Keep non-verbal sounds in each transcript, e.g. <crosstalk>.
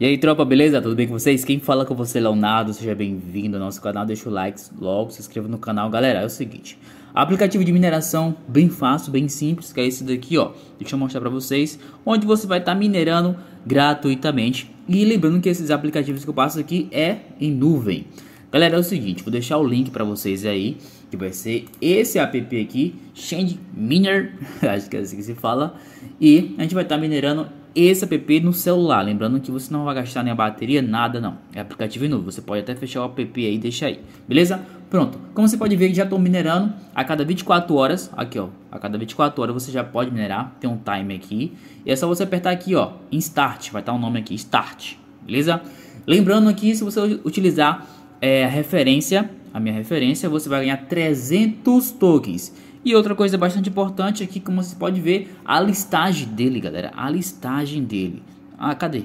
E aí, tropa, beleza? Tudo bem com vocês? Quem fala com você, é Leonardo, seja bem-vindo ao nosso canal, deixa o like logo, se inscreva no canal. Galera, é o seguinte, aplicativo de mineração bem fácil, bem simples, que é esse daqui, ó. Deixa eu mostrar pra vocês, onde você vai estar tá minerando gratuitamente. E lembrando que esses aplicativos que eu passo aqui é em nuvem. Galera, é o seguinte, vou deixar o link para vocês aí, que vai ser esse app aqui, Change Miner, <laughs> acho que é assim que se fala, e a gente vai estar tá minerando esse app no celular. Lembrando que você não vai gastar nem a bateria, nada não. É aplicativo novo, você pode até fechar o app aí e deixar aí, beleza? Pronto, como você pode ver, já estou minerando a cada 24 horas, aqui ó, a cada 24 horas você já pode minerar, tem um time aqui. E é só você apertar aqui ó, em Start, vai estar o um nome aqui, Start, beleza? Lembrando que se você utilizar é, a referência, a minha referência, você vai ganhar 300 tokens. E outra coisa bastante importante aqui, como você pode ver, a listagem dele, galera. A listagem dele. Ah, cadê?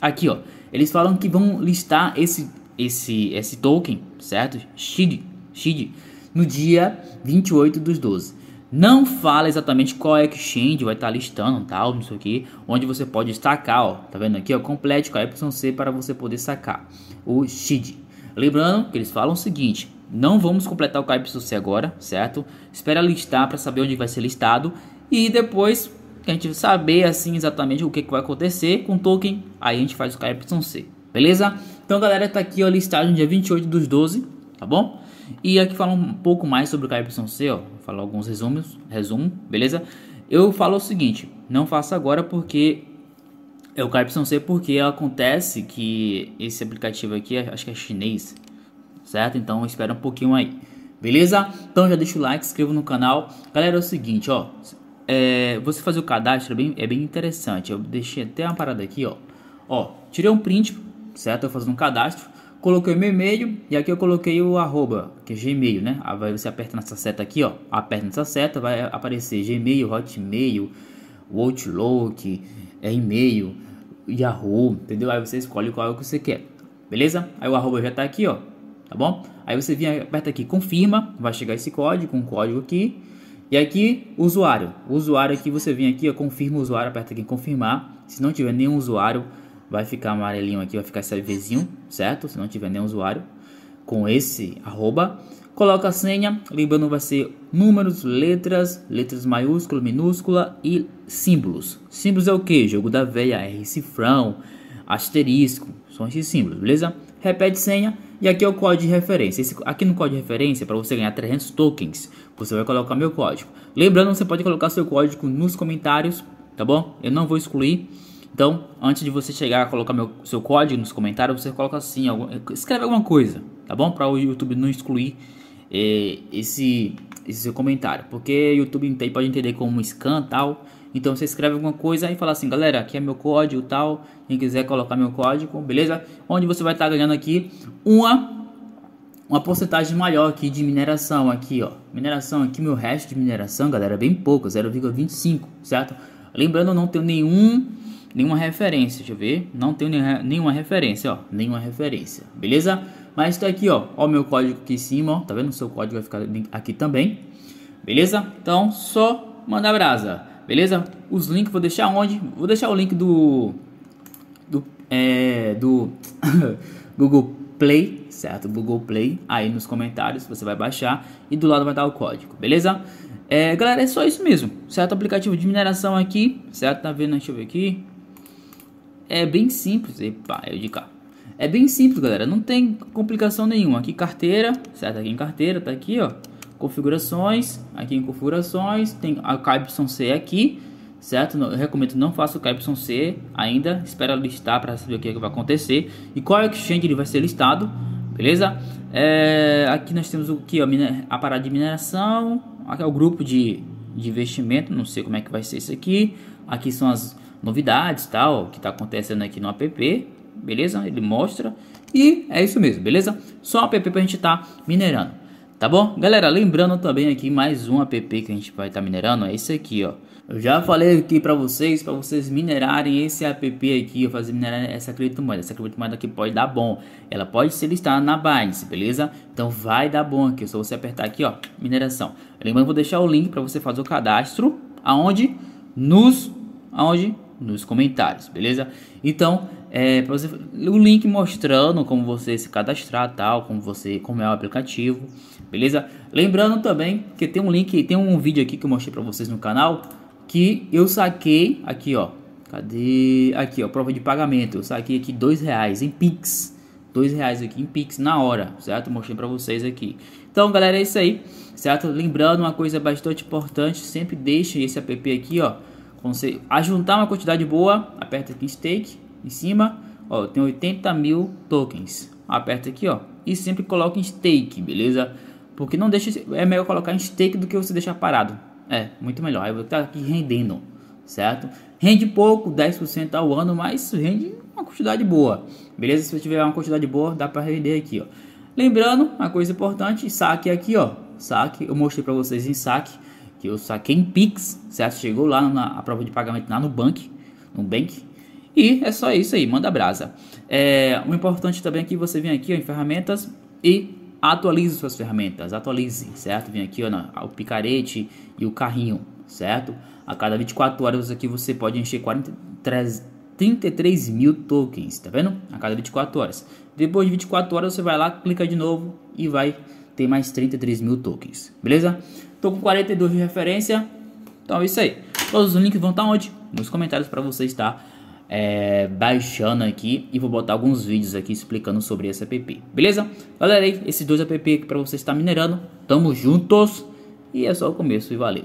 Aqui, ó. Eles falam que vão listar esse, esse, esse token, certo? SHID, SHID, no dia 28 dos 12. Não fala exatamente qual é exchange vai estar tá listando, tal, isso aqui, onde você pode destacar, ó, tá vendo aqui, ó, complete com a YC para você poder sacar o SHID. Lembrando que eles falam o seguinte, não vamos completar o KYC agora, certo? Espera listar para saber onde vai ser listado. E depois que a gente saber assim exatamente o que, que vai acontecer com o token, aí a gente faz o KYC, beleza? Então galera, tá aqui ó, a listagem dia 28 dos 12, tá bom? E aqui fala um pouco mais sobre o KYC, ó, falar alguns resumos, resumo, beleza? Eu falo o seguinte, não faça agora porque é o KYC porque acontece que esse aplicativo aqui, acho que é chinês, certo? Então espera um pouquinho aí, beleza? Então já deixa o like, inscreva no canal. Galera, é o seguinte, ó, é, você fazer o cadastro é bem, é bem interessante. Eu deixei até uma parada aqui, ó. Ó, tirei um print, certo? Eu fazendo um cadastro, coloquei meu e-mail e aqui eu coloquei o arroba, que é Gmail, né? Aí você aperta nessa seta aqui, ó, aperta nessa seta, vai aparecer Gmail, Hotmail, Outlook, é, e-mail, Yahoo, entendeu? Aí você escolhe qual é o que você quer, beleza? Aí o arroba já tá aqui, ó, tá bom? Aí você vem aperta aqui confirma, vai chegar esse código, um código aqui. E aqui, usuário. O usuário aqui, você vem aqui, ó, confirma o usuário, aperta aqui em confirmar. Se não tiver nenhum usuário, vai ficar amarelinho aqui, vai ficar esse Vzinho, certo? Se não tiver nenhum usuário, com esse arroba. Coloca a senha, lembrando vai ser números, letras, letras maiúscula, minúscula e símbolos. Símbolos é o que? Jogo da velha, R, cifrão, asterisco, são esses símbolos, beleza? repete senha e aqui é o código de referência. Esse, aqui no código de referência, para você ganhar 300 tokens, você vai colocar meu código. Lembrando, você pode colocar seu código nos comentários, tá bom? Eu não vou excluir. Então, antes de você chegar a colocar meu, seu código nos comentários, você coloca assim, algum, escreve alguma coisa, tá bom? Para o YouTube não excluir eh, esse, esse seu comentário, porque o YouTube pode entender como um scan tal, então você escreve alguma coisa e fala assim, galera, aqui é meu código tal, quem quiser colocar meu código, beleza? Onde você vai estar tá ganhando aqui uma uma porcentagem maior aqui de mineração aqui, ó. Mineração aqui, meu resto de mineração, galera, é bem pouco, 0,25, certo? Lembrando, não tenho nenhum nenhuma referência, deixa eu ver, não tenho nenhuma referência, ó, nenhuma referência, beleza? Mas tá aqui, ó, ó meu código aqui em cima, ó, tá vendo? O seu código vai ficar aqui também, beleza? Então, só manda brasa. Beleza? Os links vou deixar onde? Vou deixar o link do do é, do <coughs> Google Play, certo? Google Play aí nos comentários, você vai baixar e do lado vai estar o código, beleza? É, galera, é só isso mesmo, certo? Aplicativo de mineração aqui, certo? Tá vendo? Deixa eu ver aqui. É bem simples, epa, eu é de cá. É bem simples, galera, não tem complicação nenhuma. Aqui carteira, certo? Aqui em carteira, tá aqui, ó configurações, aqui em configurações, tem a C aqui, certo? Eu recomendo não faça o C ainda, espera listar para saber o que, é que, vai acontecer e qual é exchange ele vai ser listado, beleza? É, aqui nós temos o que? A parada de mineração, aqui é o grupo de, de investimento, não sei como é que vai ser isso aqui. Aqui são as novidades, tal, que está acontecendo aqui no app, beleza? Ele mostra e é isso mesmo, beleza? Só o app para a gente estar tá minerando. Tá bom? Galera, lembrando também aqui mais um app que a gente vai estar tá minerando, é esse aqui, ó. Eu já falei aqui para vocês, para vocês minerarem esse app aqui, fazer minerar essa criptomoeda. Essa criptomoeda aqui pode dar bom. Ela pode ser listada na Binance, beleza? Então vai dar bom aqui, é só você apertar aqui, ó, mineração. Lembrando, vou deixar o link para você fazer o cadastro aonde nos aonde nos comentários, beleza? Então, é, você, o link mostrando como você se cadastrar tal, como você como é o aplicativo, beleza? Lembrando também que tem um link, tem um vídeo aqui que eu mostrei para vocês no canal que eu saquei aqui, ó. Cadê? Aqui, ó, prova de pagamento. Eu saquei aqui dois reais em Pix, dois reais aqui em Pix na hora, certo? mostrei para vocês aqui. Então, galera, é isso aí, certo? Lembrando uma coisa bastante importante, sempre deixe esse app aqui, ó. Quando você ajuntar uma quantidade boa, aperta aqui stake em cima, ó, tem 80 mil tokens. Aperta aqui, ó, e sempre coloca em stake, beleza? Porque não deixa, é melhor colocar em stake do que você deixar parado. É, muito melhor. Aí vou estar aqui rendendo, certo? Rende pouco, 10% ao ano, mas rende uma quantidade boa. Beleza? Se você tiver uma quantidade boa, dá para render aqui, ó. Lembrando, uma coisa importante, saque aqui, ó. Saque, eu mostrei para vocês em saque, que eu saquei em Pix, certo? Chegou lá na prova de pagamento lá no Bank, no Bank, e é só isso aí, manda brasa. É, o importante também é que você vem aqui ó, em ferramentas e atualize suas ferramentas, atualize, certo? Vem aqui ó, no, o picarete e o carrinho, certo? A cada 24 horas aqui você pode encher 43, 33 mil tokens, tá vendo? A cada 24 horas. Depois de 24 horas você vai lá, clica de novo e vai ter mais 33 mil tokens, beleza? Tô com 42 de referência, então é isso aí. Todos os links vão estar tá onde? Nos comentários para você estar tá? é, baixando aqui e vou botar alguns vídeos aqui explicando sobre esse app, beleza? Galera, é esses dois app aqui para você estar tá minerando, tamo juntos e é só o começo e valeu!